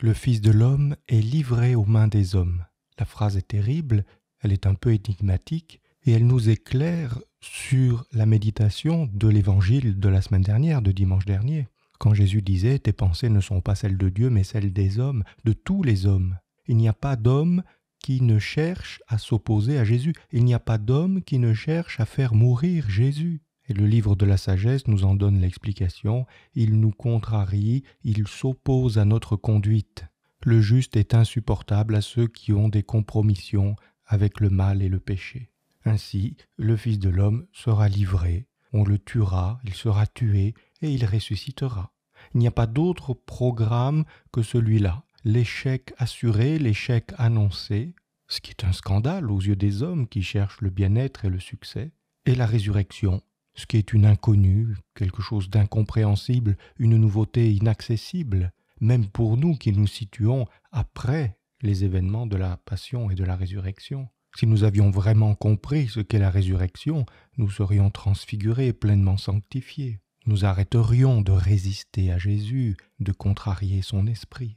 Le Fils de l'homme est livré aux mains des hommes. La phrase est terrible, elle est un peu énigmatique, et elle nous éclaire sur la méditation de l'évangile de la semaine dernière, de dimanche dernier, quand Jésus disait Tes pensées ne sont pas celles de Dieu, mais celles des hommes, de tous les hommes. Il n'y a pas d'homme qui ne cherche à s'opposer à Jésus. Il n'y a pas d'homme qui ne cherche à faire mourir Jésus. Et le livre de la sagesse nous en donne l'explication, il nous contrarie, il s'oppose à notre conduite. Le juste est insupportable à ceux qui ont des compromissions avec le mal et le péché. Ainsi, le Fils de l'homme sera livré, on le tuera, il sera tué, et il ressuscitera. Il n'y a pas d'autre programme que celui-là. L'échec assuré, l'échec annoncé, ce qui est un scandale aux yeux des hommes qui cherchent le bien-être et le succès, et la résurrection ce qui est une inconnue, quelque chose d'incompréhensible, une nouveauté inaccessible, même pour nous qui nous situons après les événements de la passion et de la résurrection. Si nous avions vraiment compris ce qu'est la résurrection, nous serions transfigurés, pleinement sanctifiés. Nous arrêterions de résister à Jésus, de contrarier son esprit.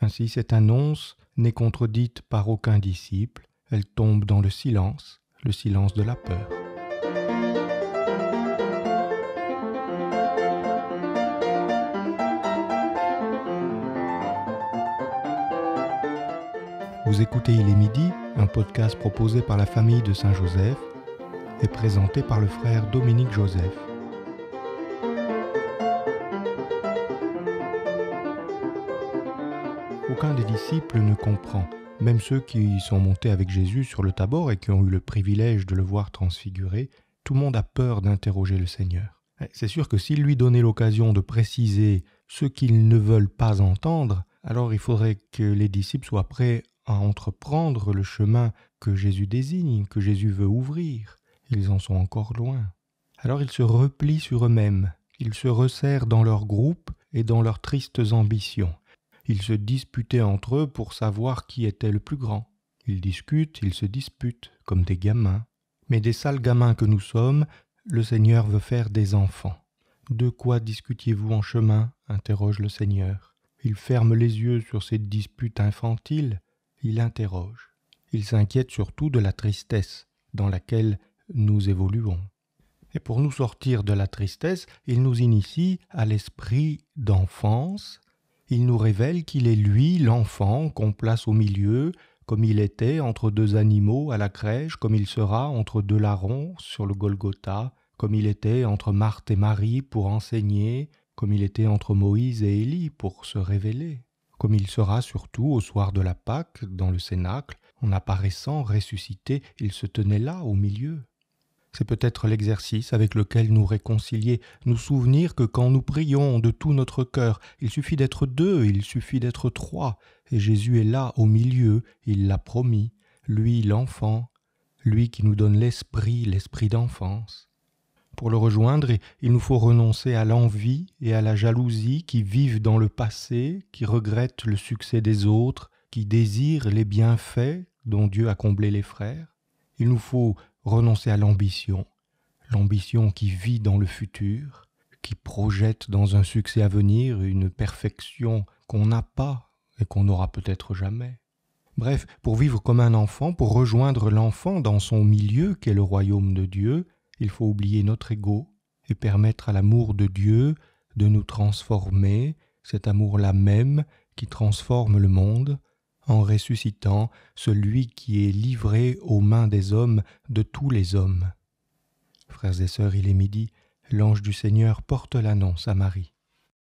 Ainsi cette annonce n'est contredite par aucun disciple, elle tombe dans le silence, le silence de la peur. Vous écoutez Il est midi, un podcast proposé par la famille de Saint-Joseph et présenté par le frère Dominique Joseph. Aucun des disciples ne comprend, même ceux qui sont montés avec Jésus sur le tabord et qui ont eu le privilège de le voir transfiguré, tout le monde a peur d'interroger le Seigneur. Eh, c'est sûr que s'il lui donnait l'occasion de préciser ce qu'ils ne veulent pas entendre, alors il faudrait que les disciples soient prêts à entreprendre le chemin que Jésus désigne, que Jésus veut ouvrir. Ils en sont encore loin. Alors ils se replient sur eux-mêmes, ils se resserrent dans leur groupe et dans leurs tristes ambitions. Ils se disputaient entre eux pour savoir qui était le plus grand. Ils discutent, ils se disputent, comme des gamins. Mais des sales gamins que nous sommes, le Seigneur veut faire des enfants. De quoi discutiez-vous en chemin interroge le Seigneur. Il ferme les yeux sur cette dispute infantile il interroge, il s'inquiète surtout de la tristesse dans laquelle nous évoluons. Et pour nous sortir de la tristesse, il nous initie à l'esprit d'enfance, il nous révèle qu'il est lui l'enfant qu'on place au milieu, comme il était entre deux animaux à la crèche, comme il sera entre deux larrons sur le Golgotha, comme il était entre Marthe et Marie pour enseigner, comme il était entre Moïse et Élie pour se révéler comme il sera surtout au soir de la Pâque dans le Cénacle, en apparaissant ressuscité, il se tenait là au milieu. C'est peut-être l'exercice avec lequel nous réconcilier, nous souvenir que quand nous prions de tout notre cœur, il suffit d'être deux, il suffit d'être trois, et Jésus est là au milieu, il l'a promis, lui l'enfant, lui qui nous donne l'esprit, l'esprit d'enfance. Pour le rejoindre, il nous faut renoncer à l'envie et à la jalousie qui vivent dans le passé, qui regrettent le succès des autres, qui désirent les bienfaits dont Dieu a comblé les frères. Il nous faut renoncer à l'ambition, l'ambition qui vit dans le futur, qui projette dans un succès à venir une perfection qu'on n'a pas et qu'on n'aura peut-être jamais. Bref, pour vivre comme un enfant, pour rejoindre l'enfant dans son milieu qu'est le royaume de Dieu, il faut oublier notre ego et permettre à l'amour de Dieu de nous transformer, cet amour-là même qui transforme le monde, en ressuscitant celui qui est livré aux mains des hommes, de tous les hommes. Frères et sœurs, il est midi, l'ange du Seigneur porte l'annonce à Marie.